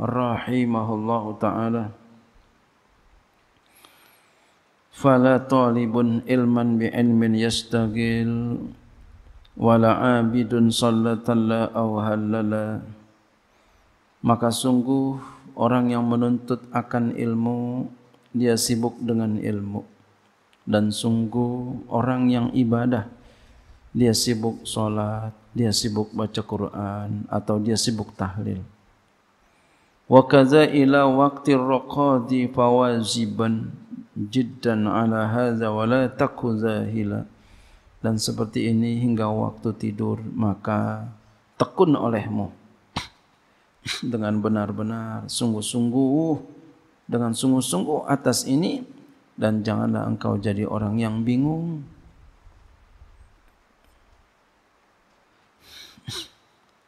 rahimahullah ta'ala fala talibun ilman bi ilmin yastagil wala abidun salatan la aw maka sungguh orang yang menuntut akan ilmu dia sibuk dengan ilmu dan sungguh orang yang ibadah dia sibuk salat dia sibuk baca Quran atau dia sibuk tahlil wa kadza ila waqti ar-raqadi fawajiban jiddan ala hadza wa la taku zahila dan seperti ini hingga waktu tidur maka tekun olehmu dengan benar-benar sungguh-sungguh dengan sungguh-sungguh atas ini dan janganlah engkau jadi orang yang bingung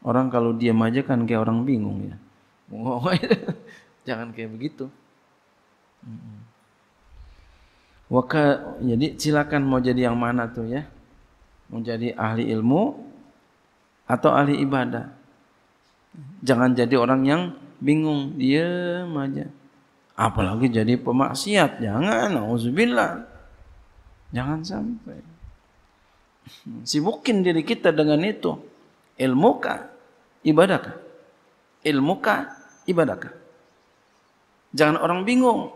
orang kalau diam aja kan kayak orang bingung ya Mengong Jangan kayak begitu. Waka, jadi silakan mau jadi yang mana tuh ya? Mau jadi ahli ilmu atau ahli ibadah? Jangan jadi orang yang bingung, diam aja. Apalagi jadi pemaksiat, jangan, Alhamdulillah. Jangan sampai. Sibukin diri kita dengan itu. Ilmu kah? Ibadah kah? Ilmu kah? ibadahkah? Jangan orang bingung.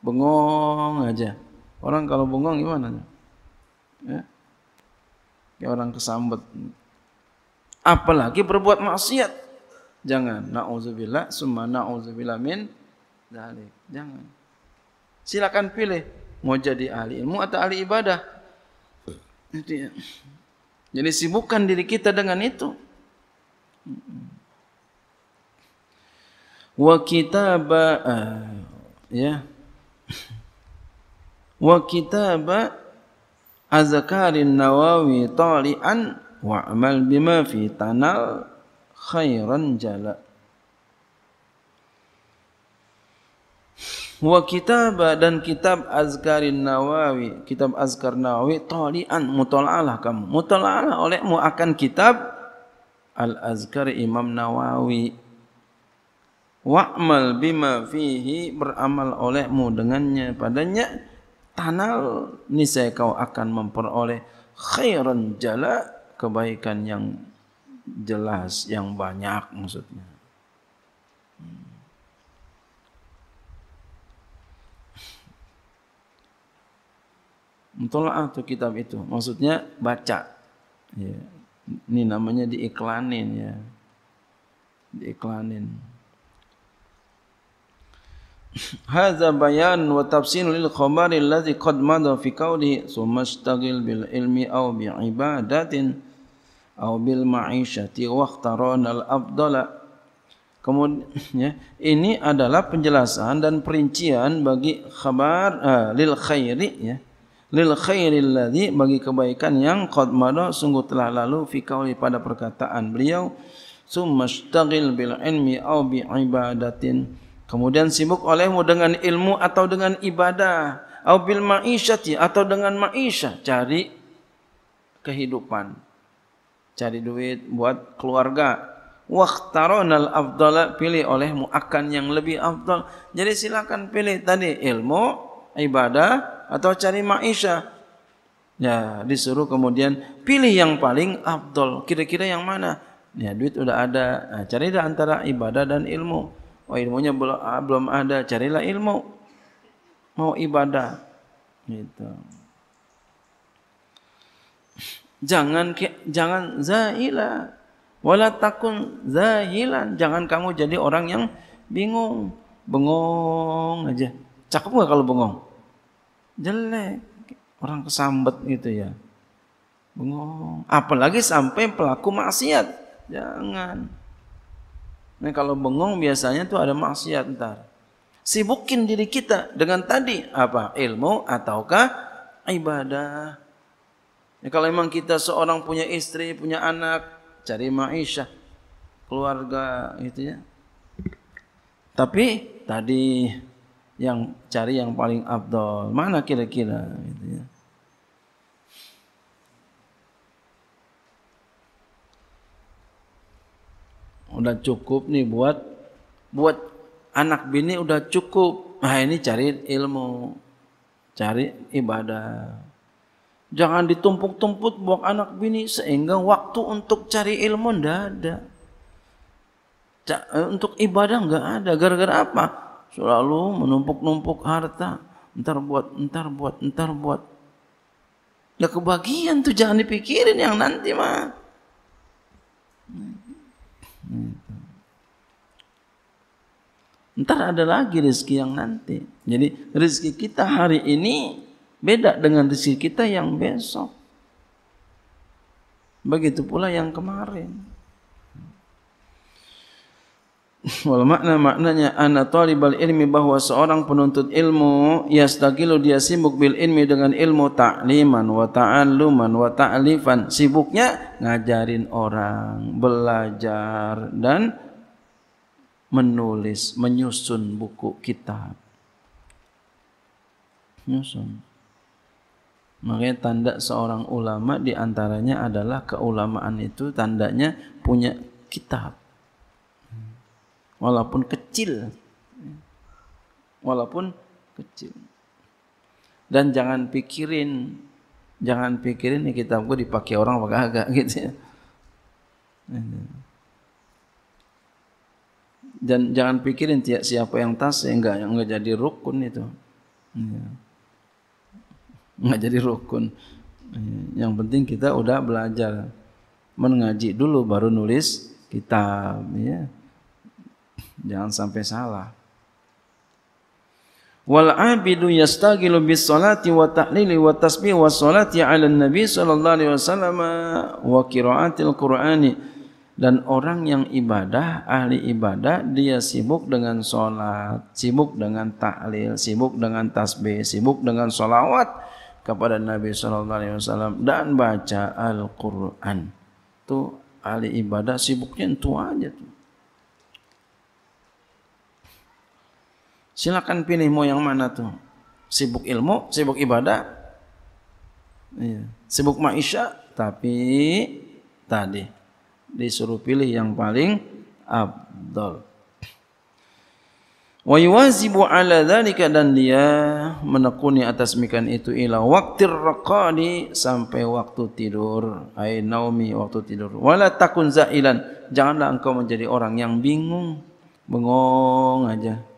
Bengong aja. Orang kalau bengong gimana? Ya. Kayak orang kesambet. Apalagi berbuat maksiat. Jangan. Na'udzubillah. Suma na'udzubillah min. Dalik. Jangan. Silakan pilih. Mau jadi ahli ilmu atau ahli ibadah. Jadi, jadi sibukkan diri kita dengan itu. Mm-mm wa kitaba ah, ya wa kitaba azkarin nawawi tali'an wa amal bima fi tanal khairan jala wa kitab dan kitab azkarin nawawi kitab azkar nawawi tali'an mutala'alah kamu mutala'alah olehmu akan kitab al azkar imam nawawi wa'mal bima fihi beramal olehmu dengannya padanya tanal nisai kau akan memperoleh khairan jala kebaikan yang jelas yang banyak maksudnya Mutolaah hmm. tuh kitab itu, maksudnya baca. Ya. Ini namanya diiklanin ya, diiklanin. Hadza bayan wa tafsin lil khabari allazi qad madha fi qawli thumma ishtaghil bil ilmi aw bi ibadatin aw bil ma'ishati wa ikhtarana al afdala. Kemudian ya, ini adalah penjelasan dan perincian bagi khabar uh, lil khairi ya. Lil khairil ladzi bagi kebaikan yang qad madha sungguh telah lalu fi qawli pada perkataan beliau thumma ishtaghil bil ilmi aw bi ibadatin. Kemudian sibuk olehmu dengan ilmu atau dengan ibadah. Atau bil ma'isyati atau dengan ma'isya. Cari kehidupan. Cari duit buat keluarga. Waktaron al afdala pilih olehmu akan yang lebih afdal. Jadi silakan pilih tadi ilmu, ibadah atau cari maisha. Ya disuruh kemudian pilih yang paling afdal. Kira-kira yang mana? Ya duit sudah ada. Nah, cari dah antara ibadah dan ilmu. Oh ilmunya belum ah, belum ada, carilah ilmu. Mau ibadah. Gitu. Jangan jangan zaila. Wala takun zahilan. Jangan kamu jadi orang yang bingung. Bengong aja. Cakep gak kalau bengong? Jelek. Orang kesambet gitu ya. Bengong. Apalagi sampai pelaku maksiat. Jangan. Ini kalau bengong biasanya itu ada maksiat ntar. Sibukin diri kita dengan tadi apa? Ilmu ataukah ibadah. Ini kalau memang kita seorang punya istri, punya anak, cari maisha, keluarga gitu ya. Tapi tadi yang cari yang paling abdol mana kira-kira gitu ya. udah cukup nih buat buat anak bini udah cukup nah ini cari ilmu cari ibadah jangan ditumpuk-tumpuk buat anak bini sehingga waktu untuk cari ilmu ndak ada eh, untuk ibadah nggak ada gara-gara apa selalu menumpuk-numpuk harta ntar buat ntar buat ntar buat nggak kebagian tuh jangan dipikirin yang nanti mah hmm. Hmm. Ntar ada lagi rezeki yang nanti. Jadi rezeki kita hari ini beda dengan rezeki kita yang besok. Begitu pula yang kemarin. Wal makna maknanya anna talibal ilmi bahwa seorang penuntut ilmu yastagilu dia sibuk bil ilmi dengan ilmu ta'liman wa ta'alluman wa ta'lifan sibuknya ngajarin orang belajar dan menulis menyusun buku kitab menyusun Makanya tanda seorang ulama diantaranya adalah keulamaan itu tandanya punya kitab. walaupun kecil. Walaupun kecil. Dan jangan pikirin, jangan pikirin nih kitab gue dipakai orang apa kagak gitu ya. Dan jangan pikirin tiap siapa yang tas ya enggak enggak jadi rukun itu. Enggak iya. jadi rukun. Iya. Yang penting kita udah belajar mengaji dulu baru nulis kitab ya. Jangan sampai salah. Wal abidu yastagilu bis salati wa ta'lili wa tasbih wa salati ala nabi sallallahu alaihi wasallam wa qira'atil qur'ani dan orang yang ibadah, ahli ibadah, dia sibuk dengan sholat, sibuk dengan ta'lil, sibuk dengan tasbih, sibuk dengan sholawat kepada Nabi SAW dan baca Al-Quran. Itu ahli ibadah sibuknya itu aja. Tuh. silakan pilih mau yang mana tuh sibuk ilmu sibuk ibadah iya. sibuk maisha tapi tadi disuruh pilih yang paling abdul wa yuwazibu ala dhalika dan dia menekuni atas mikan itu ila waktir raqani sampai waktu tidur ay naumi waktu tidur wala takun za'ilan janganlah engkau menjadi orang yang bingung bengong aja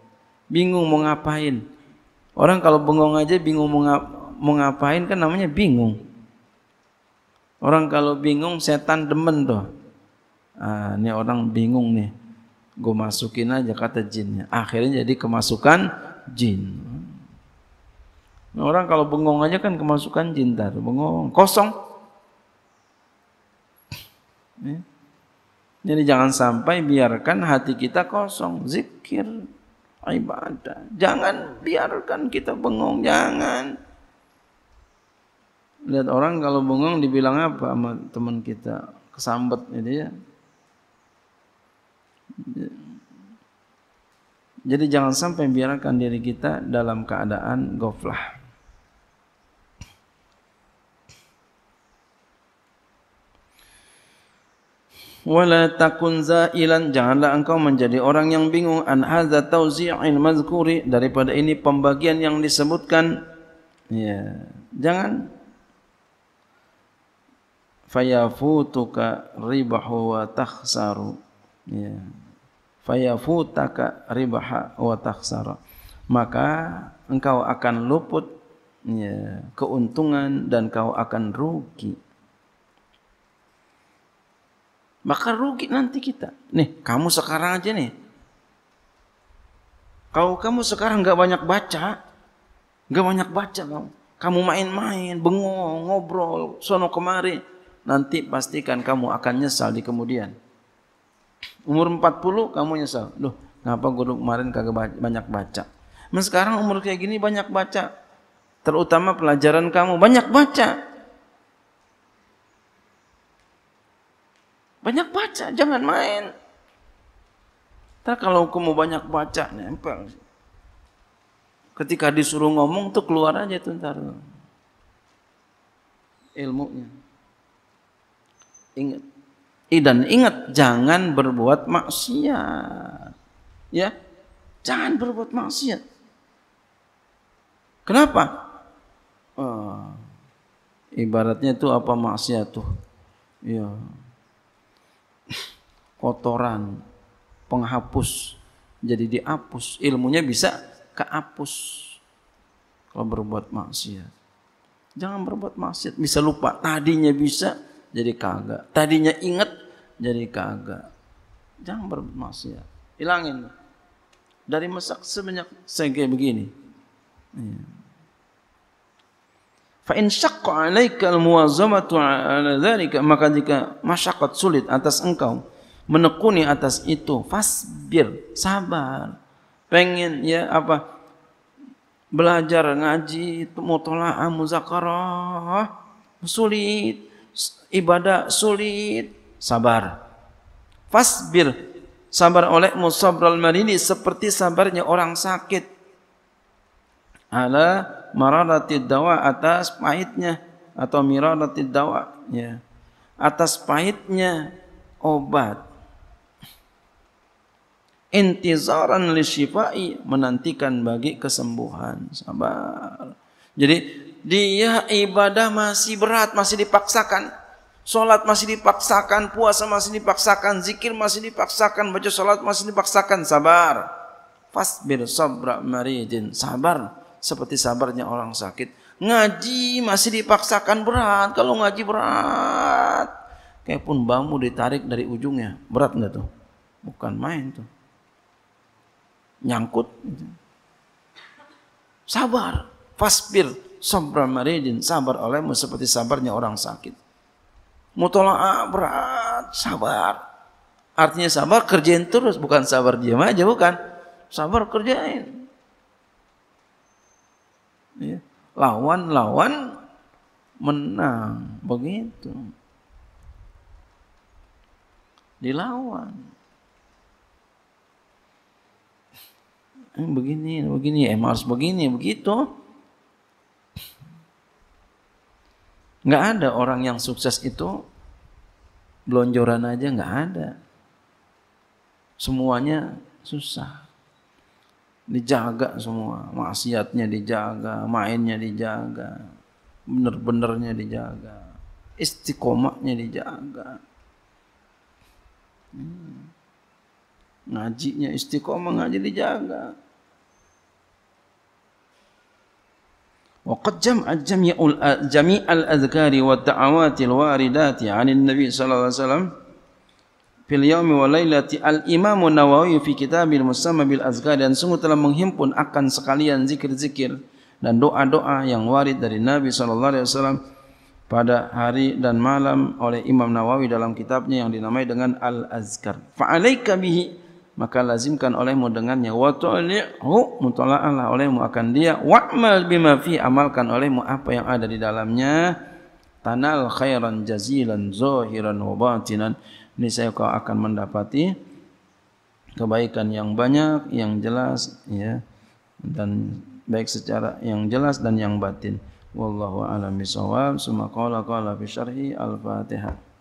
bingung mau ngapain. Orang kalau bengong aja bingung mau ngapain kan namanya bingung. Orang kalau bingung setan demen tuh. Ah, ini orang bingung nih. Gue masukin aja kata jinnya. Akhirnya jadi kemasukan jin. Orang kalau bengong aja kan kemasukan jin tar. Bengong kosong. Jadi jangan sampai biarkan hati kita kosong. Zikir ibadah. Jangan biarkan kita bengong, jangan. Lihat orang kalau bengong dibilang apa sama teman kita? Kesambet gitu ya. Jadi jangan sampai biarkan diri kita dalam keadaan goflah. wala takun zailan janganlah engkau menjadi orang yang bingung an hadza tawzi'il mazkuri daripada ini pembagian yang disebutkan ya jangan fayafutuka ribahu wa takhsaru ya fayafutaka ribaha wa takhsara maka engkau akan luput ya keuntungan dan kau akan rugi maka rugi nanti kita. Nih, kamu sekarang aja nih. Kalau kamu sekarang nggak banyak baca, nggak banyak baca kamu. Kamu main-main, bengong, ngobrol, sono kemari. Nanti pastikan kamu akan nyesal di kemudian. Umur 40 kamu nyesal. Loh, ngapa gue kemarin kagak banyak baca. Men nah, sekarang umur kayak gini banyak baca. Terutama pelajaran kamu, banyak baca. Banyak baca, jangan main. Ntar kalau kamu banyak baca, nempel. Ketika disuruh ngomong tuh keluar aja tuh ntar. Ilmunya. Ingat. Dan ingat, jangan berbuat maksiat. Ya, jangan berbuat maksiat. Kenapa? Oh, ibaratnya itu apa maksiat tuh? Ya, kotoran, penghapus jadi dihapus, ilmunya bisa kehapus kalau berbuat maksiat. Jangan berbuat maksiat, bisa lupa. Tadinya bisa jadi kagak. Tadinya ingat jadi kagak. Jangan berbuat maksiat. Hilangin dari masak sebanyak segini begini. Iya. Fa in syaqqa 'alaika al-muwazamatu 'ala dhalika maka jika masyaqqat sulit atas engkau menekuni atas itu fasbir sabar pengen ya apa belajar ngaji mutolaah muzakarah sulit ibadah sulit sabar fasbir sabar oleh musabral marini seperti sabarnya orang sakit ala mararati dawa atas pahitnya atau mararati dawa ya atas pahitnya obat intizaran li syifai menantikan bagi kesembuhan sabar jadi dia ibadah masih berat masih dipaksakan Sholat masih dipaksakan, puasa masih dipaksakan, zikir masih dipaksakan, baca sholat masih dipaksakan, sabar. Fasbir sabra maridin, sabar. seperti sabarnya orang sakit. Ngaji masih dipaksakan berat. Kalau ngaji berat, kayak pun bambu ditarik dari ujungnya. Berat nggak tuh? Bukan main tuh. Nyangkut. Sabar. Fasbir. Sabra Sabar olehmu seperti sabarnya orang sakit. Mutola'ah berat. Sabar. Artinya sabar kerjain terus. Bukan sabar diam aja. Bukan. Sabar kerjain Ya. Lawan, lawan, menang. Begitu. Dilawan. Eh, begini, begini, emang harus begini, begitu. Nggak ada orang yang sukses itu belonjoran aja nggak ada. Semuanya susah. dijaga semua maksiatnya dijaga mainnya dijaga bener-benernya dijaga istiqomahnya dijaga hmm. ngajinya istiqomah ngaji dijaga وقد جمع الجميع جميع الأذكار والدعوات الواردات عن النبي صلى الله عليه وسلم fil yaumi wa lailati al imamu nawawi fi kitabil musamma bil azkar dan sungguh telah menghimpun akan sekalian zikir-zikir dan doa-doa yang warid dari Nabi sallallahu alaihi wasallam pada hari dan malam oleh Imam Nawawi dalam kitabnya yang dinamai dengan Al Azkar. Fa'alaika bihi maka lazimkan olehmu dengannya wa tuli'hu mutala'alah olehmu akan dia Wa wa'mal bima fi amalkan olehmu apa yang ada di dalamnya tanal khairan jazilan zahiran wa batinan ini saya kau akan mendapati kebaikan yang banyak, yang jelas ya dan baik secara yang jelas dan yang batin. Wallahu a'lam bishawab. Summa qala qala fi syarhi Al-Fatihah.